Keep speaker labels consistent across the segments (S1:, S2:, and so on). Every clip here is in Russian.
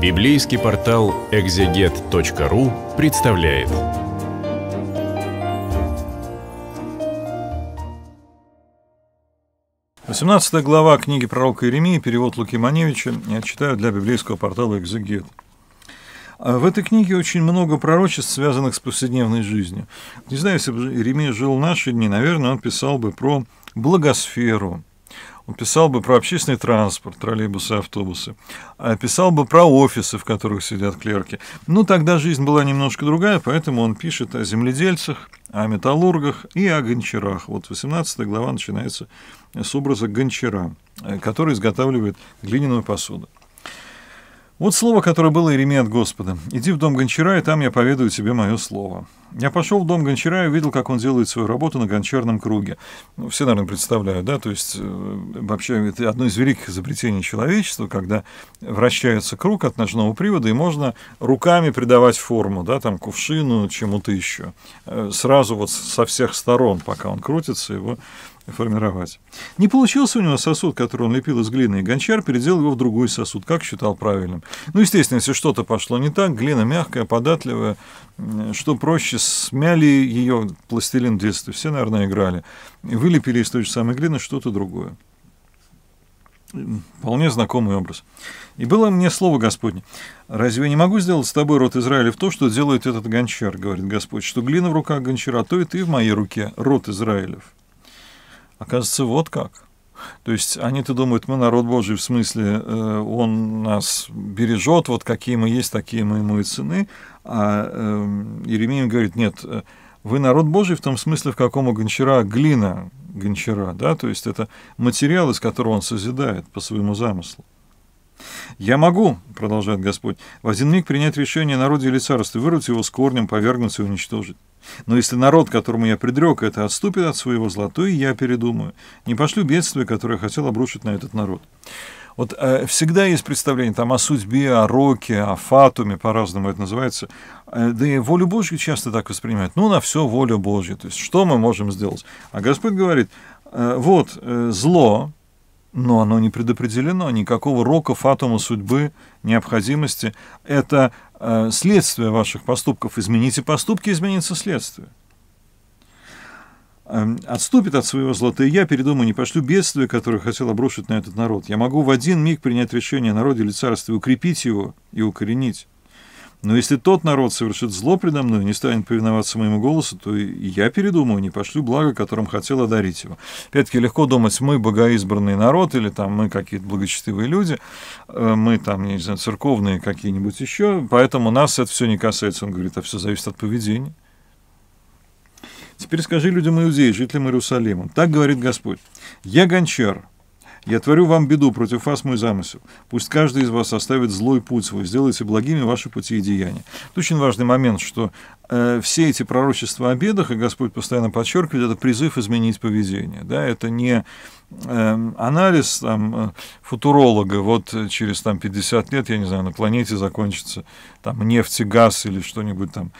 S1: Библейский портал экзегет.ру представляет. Восемнадцатая глава книги пророка Иеремии, перевод Луки Маневича, я читаю для библейского портала «Экзегет». А в этой книге очень много пророчеств, связанных с повседневной жизнью. Не знаю, если бы Иеремия жил в наши дни, наверное, он писал бы про благосферу – он писал бы про общественный транспорт, троллейбусы, автобусы. А писал бы про офисы, в которых сидят клерки. Ну, тогда жизнь была немножко другая, поэтому он пишет о земледельцах, о металлургах и о гончарах. Вот 18 глава начинается с образа гончара, э, который изготавливает глиняную посуду. Вот слово, которое было Иеремии от Господа. «Иди в дом гончара, и там я поведаю тебе мое слово». Я пошел в дом гончара и увидел, как он делает свою работу на гончарном круге. Ну, все, наверное, представляют, да? То есть, э, вообще, это одно из великих изобретений человечества, когда вращается круг от ножного привода, и можно руками придавать форму, да, там, кувшину, чему-то еще. Э, сразу вот со всех сторон, пока он крутится, его формировать. Не получился у него сосуд, который он лепил из глины, и гончар переделал его в другой сосуд, как считал правильным. Ну, естественно, если что-то пошло не так, глина мягкая, податливая, что проще, смяли ее пластилин в детстве, все, наверное, играли, и вылепили из той же самой глины что-то другое. Вполне знакомый образ. «И было мне слово Господне, разве я не могу сделать с тобой, род Израилев, то, что делает этот гончар, — говорит Господь, — что глина в руках гончара, а то и ты в моей руке, род Израилев». Оказывается, вот как. То есть они-то думают, мы народ Божий, в смысле, э, он нас бережет, вот какие мы есть, такие мы ему и цены. А э, Еремей говорит, нет, вы народ Божий в том смысле, в каком у гончара глина гончара, да, то есть это материал, из которого он созидает по своему замыслу. «Я могу, — продолжает Господь, — в один миг принять решение народе или царстве, вырвать его с корнем, повергнуть и уничтожить. Но если народ, которому я предрек это, отступит от своего зла, то и я передумаю. Не пошлю бедствие, которое я хотел обрушить на этот народ. Вот э, всегда есть представление там о судьбе, о роке, о фатуме, по-разному это называется. Э, да и волю Божью часто так воспринимают. Ну, на все волю Божью, То есть, что мы можем сделать? А Господь говорит, э, вот э, зло, но оно не предопределено, никакого рока, фатума, судьбы, необходимости. Это э, следствие ваших поступков. Измените поступки, изменится следствие. Э, отступит от своего и я, передумаю, не пошлю бедствия, которое хотел обрушить на этот народ. Я могу в один миг принять решение о народе или царстве, укрепить его и укоренить. Но если тот народ совершит зло предо мной, не станет повиноваться моему голосу, то я передумаю, не пошлю благо, которым хотел одарить его. Опять-таки легко думать, мы богоизбранный народ, или там мы какие-то благочестивые люди, э, мы там, не знаю, церковные какие-нибудь еще, поэтому нас это все не касается. Он говорит, а все зависит от поведения. Теперь скажи людям иудеи, жителям Иерусалима. Так говорит Господь. Я гончар, я творю вам беду против вас мой замысел. Пусть каждый из вас составит злой путь свой, сделайте благими ваши пути и деяния. Это очень важный момент, что э, все эти пророчества о бедах, и Господь постоянно подчеркивает, это призыв изменить поведение. Да? Это не э, анализ там, э, футуролога, вот через там, 50 лет, я не знаю, на планете закончится там, нефть и газ или что-нибудь там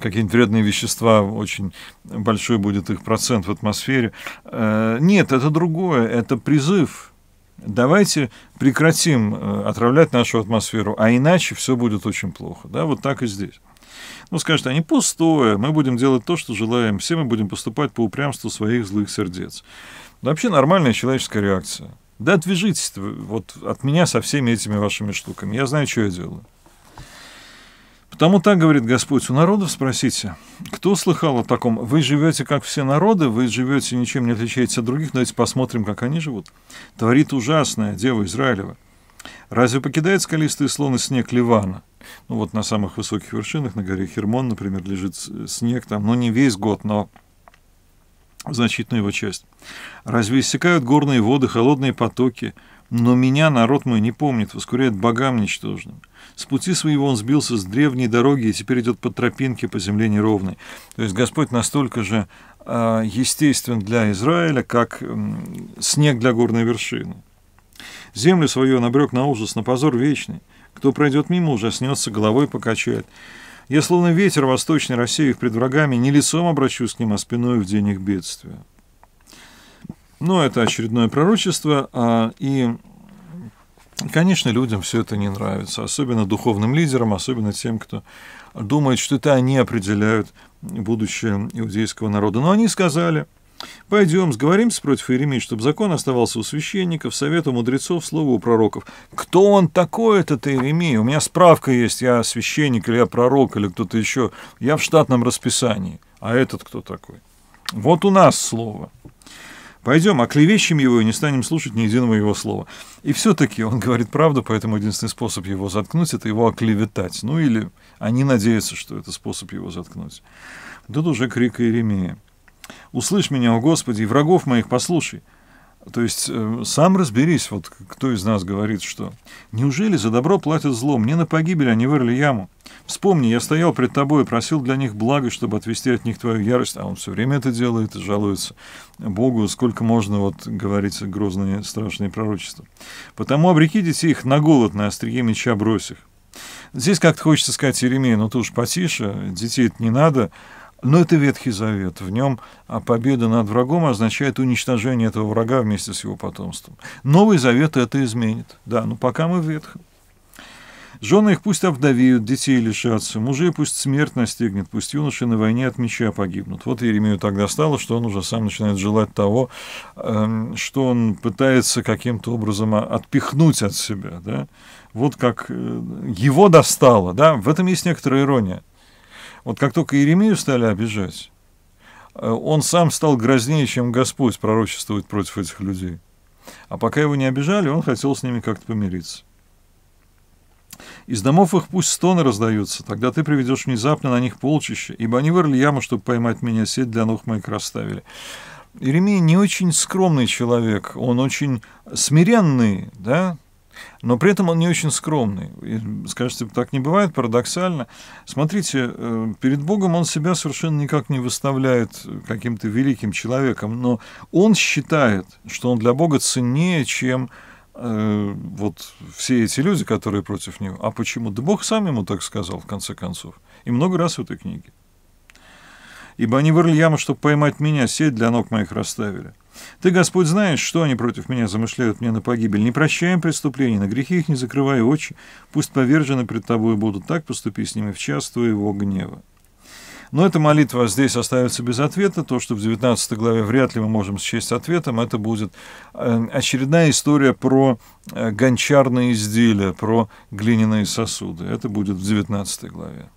S1: какие-нибудь вредные вещества, очень большой будет их процент в атмосфере. Э, нет, это другое, это призыв. Давайте прекратим э, отравлять нашу атмосферу, а иначе все будет очень плохо. Да, вот так и здесь. Ну, скажут они, а пустое, мы будем делать то, что желаем, все мы будем поступать по упрямству своих злых сердец. вообще нормальная человеческая реакция. Да отвяжитесь вот от меня со всеми этими вашими штуками. Я знаю, что я делаю. Потому так говорит Господь, у народов спросите, кто слыхал о таком? Вы живете, как все народы, вы живете, ничем не отличаетесь от других, давайте посмотрим, как они живут. Творит ужасное дева Израилева. Разве покидает скалистые слоны снег Ливана? Ну вот на самых высоких вершинах, на горе Хермон, например, лежит снег там, ну не весь год, но значительную его часть. Разве иссякают горные воды, холодные потоки? Но меня народ мой не помнит, воскуряет богам ничтожным. С пути своего он сбился с древней дороги и теперь идет по тропинке по земле неровной. То есть Господь настолько же э, естествен для Израиля, как снег для горной вершины. Землю свою набрек на ужас, на позор вечный. Кто пройдет мимо, уже ужаснется, головой покачает. Я словно ветер восточный России их пред врагами, не лицом обращусь к ним, а спиной в день их бедствия. Но это очередное пророчество, а, и, конечно, людям все это не нравится, особенно духовным лидерам, особенно тем, кто думает, что это они определяют будущее иудейского народа. Но они сказали – Пойдем, сговоримся против Иеремии, чтобы закон оставался у священников, совета мудрецов, слова у пророков. Кто он такой, этот Иеремия? У меня справка есть, я священник, или я пророк, или кто-то еще. Я в штатном расписании. А этот кто такой? Вот у нас слово. Пойдем, оклевещем его и не станем слушать ни единого его слова. И все-таки он говорит правду, поэтому единственный способ его заткнуть – это его оклеветать. Ну или они надеются, что это способ его заткнуть. Тут уже крик Иеремия услышь меня, о Господи, и врагов моих послушай. То есть э, сам разберись, вот кто из нас говорит, что «Неужели за добро платят зло? Мне на погибель они вырыли яму. Вспомни, я стоял пред тобой и просил для них блага, чтобы отвести от них твою ярость». А он все время это делает и жалуется Богу, сколько можно вот говорить грозные страшные пророчества. «Потому обреки их на голод, на острие меча брось их». Здесь как-то хочется сказать Еремею, ну ты уж потише, детей это не надо, но это Ветхий Завет. В нем а, победа над врагом означает уничтожение этого врага вместе с его потомством. Новый Завет это изменит. Да, но ну, пока мы в Ветхом. Жены их пусть обдавеют, детей лишатся, мужей пусть смерть настигнет, пусть юноши на войне от меча погибнут. Вот Еремею тогда стало, что он уже сам начинает желать того, эм, что он пытается каким-то образом а, отпихнуть от себя. Да? Вот как э, его достало. Да? В этом есть некоторая ирония. Вот как только Иеремию стали обижать, э, он сам стал грознее, чем Господь пророчествовать против этих людей. А пока его не обижали, он хотел с ними как-то помириться. Из домов их пусть стоны раздаются, тогда ты приведешь внезапно на них полчища, ибо они вырли яму, чтобы поймать меня, сеть для ног моих расставили. Иеремия не очень скромный человек, он очень смиренный, да, но при этом он не очень скромный. И, скажете, так не бывает, парадоксально. Смотрите, э, перед Богом он себя совершенно никак не выставляет э, каким-то великим человеком, но он считает, что он для Бога ценнее, чем э, вот все эти люди, которые против него. А почему? Да Бог сам ему так сказал, в конце концов. И много раз в этой книге. «Ибо они вырыли яму, чтобы поймать меня, сеть для ног моих расставили». Ты, Господь, знаешь, что они против меня замышляют мне на погибель. Не прощаем преступлений, на грехи их не закрывай очи. Пусть повержены пред тобой будут. Так поступи с ними в час твоего гнева. Но эта молитва здесь остается без ответа. То, что в 19 главе вряд ли мы можем счесть ответом, это будет э, очередная история про э, гончарные изделия, про глиняные сосуды. Это будет в 19 главе.